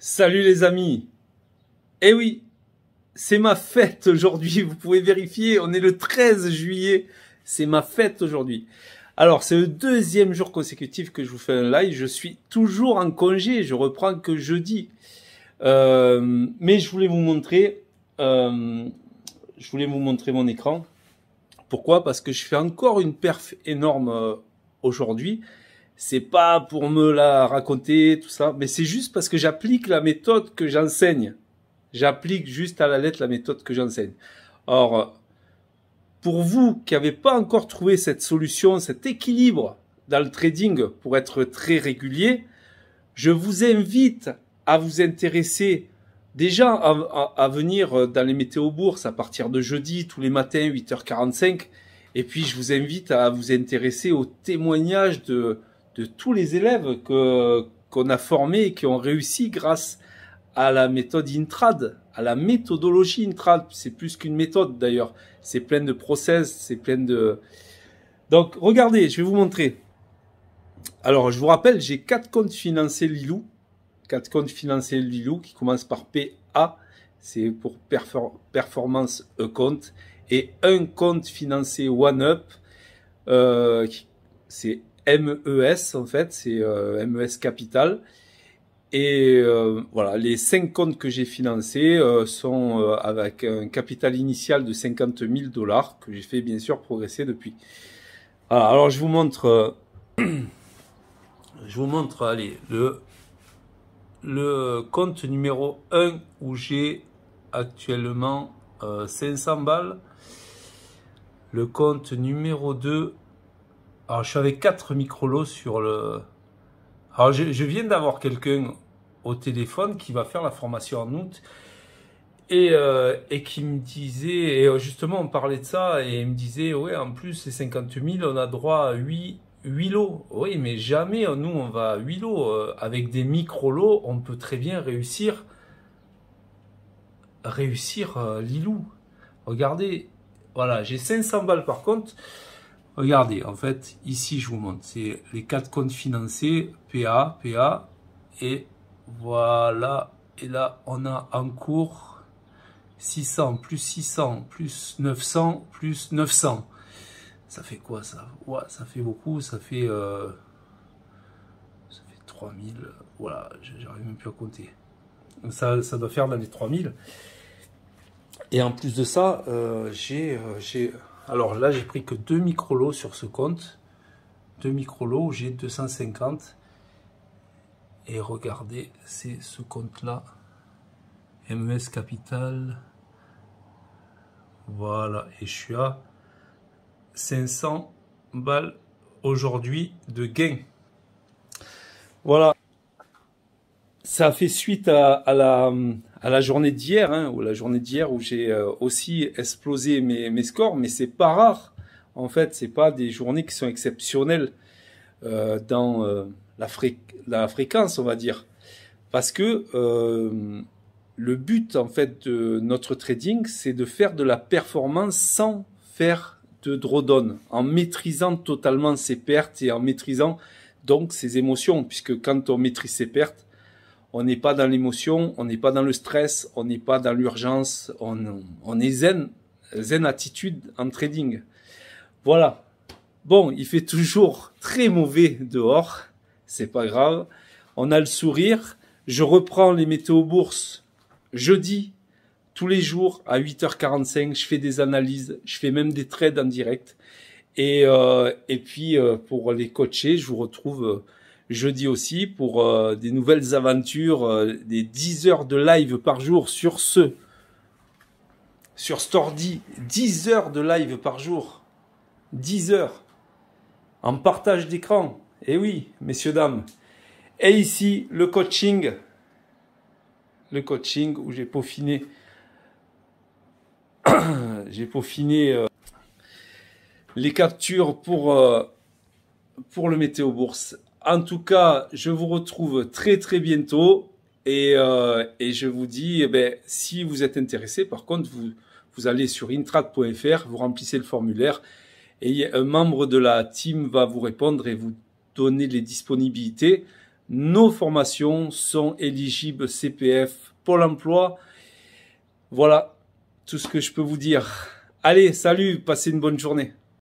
Salut les amis Eh oui, c'est ma fête aujourd'hui, vous pouvez vérifier, on est le 13 juillet, c'est ma fête aujourd'hui. Alors, c'est le deuxième jour consécutif que je vous fais un live, je suis toujours en congé, je reprends que jeudi. Euh, mais je voulais vous montrer, euh, je voulais vous montrer mon écran. Pourquoi Parce que je fais encore une perf énorme euh, aujourd'hui c'est pas pour me la raconter, tout ça, mais c'est juste parce que j'applique la méthode que j'enseigne. J'applique juste à la lettre la méthode que j'enseigne. Or, pour vous qui n'avez pas encore trouvé cette solution, cet équilibre dans le trading pour être très régulier, je vous invite à vous intéresser déjà à, venir dans les météo bourses à partir de jeudi tous les matins 8h45 et puis je vous invite à vous intéresser aux témoignages de de tous les élèves que qu'on a formés et qui ont réussi grâce à la méthode Intrad, à la méthodologie Intrad. C'est plus qu'une méthode d'ailleurs. C'est plein de process, c'est plein de... Donc regardez, je vais vous montrer. Alors je vous rappelle, j'ai quatre comptes financés Lilou. Quatre comptes financés Lilou qui commence par PA, c'est pour performance compte. Et un compte financé OneUp, euh, c'est MES en fait, c'est euh, MES Capital. Et euh, voilà, les cinq comptes que j'ai financés euh, sont avec un capital initial de 50 000 dollars que j'ai fait bien sûr progresser depuis. Alors, je vous montre, je vous montre, allez, le le compte numéro 1 où j'ai actuellement 500 balles. Le compte numéro 2 alors, ah, je suis avec 4 micro-lots sur le... Alors, ah, je, viens d'avoir quelqu'un au téléphone qui va faire la formation en août et, euh, et qui me disait, et euh, justement, on parlait de ça et il me disait, ouais, en plus, c'est 50 000, on a droit à 8 huit lots. Oui, mais jamais nous on va à huit lots. Euh, avec des micro-lots, on peut très bien réussir réussir l'ilou. Regardez, voilà, j'ai 500 balles par contre. Regardez, en fait, ici, je vous montre. C'est les quatre comptes financés, PA, PA, et voilà. Et là, on a en cours 600, plus 600, plus 900, plus 900. Ça fait quoi, ça ouais, Ça fait beaucoup, ça fait... Euh, 3000... Voilà, j'arrive même plus à compter. ça, ça doit faire l'année 3000. Et en plus de ça, euh, j'ai... Euh, alors là, j'ai pris que deux micro-lots sur ce compte. Deux micro-lots, j'ai 250. Et regardez, c'est ce compte-là. MS Capital. Voilà, et je suis à 500 balles aujourd'hui de gain. Voilà ça fait suite à, la, à la journée d'hier, hein, ou la journée d'hier où j'ai euh, aussi explosé mes, scores, mais c'est pas rare. En fait, c'est pas des journées qui sont exceptionnelles euh, dans euh, la, fréquence, on va dire, parce que le but en fait de notre trading, c'est de faire de la performance sans faire de drawdown, en maîtrisant totalement ses pertes et en maîtrisant donc ses émotions, puisque quand on maîtrise ses pertes on n'est pas dans l'émotion, on n'est pas dans le stress, on n'est pas dans l'urgence, on, on, est zen, zen attitude en trading. Voilà. Bon, il fait toujours très mauvais dehors, c'est pas grave. On a le sourire. Je reprends les météo bourses jeudi, tous les jours à 8h45. Je fais des analyses, je fais même des trades en direct. Et, euh, et puis euh, pour les coacher, je vous retrouve. Euh, jeudi aussi pour euh, des nouvelles aventures, euh, des 10 heures de live par jour sur ce, sur Stordi, 10 heures de live par jour, 10 heures, en partage d'écran, et eh oui, messieurs, dames, et ici le coaching, le coaching où j'ai peaufiné, j'ai peaufiné euh, les captures pour, pour le météo bourse en tout cas, je vous retrouve très très bientôt et, euh, je vous dis, eh ben, si vous êtes intéressé, par contre, vous, vous allez sur intrad.fr, vous remplissez le formulaire et un membre de la team va vous répondre et vous donner les disponibilités. Nos formations sont éligibles CPF, Pôle emploi. Voilà tout ce que je peux vous dire. Allez, salut, passez une bonne journée.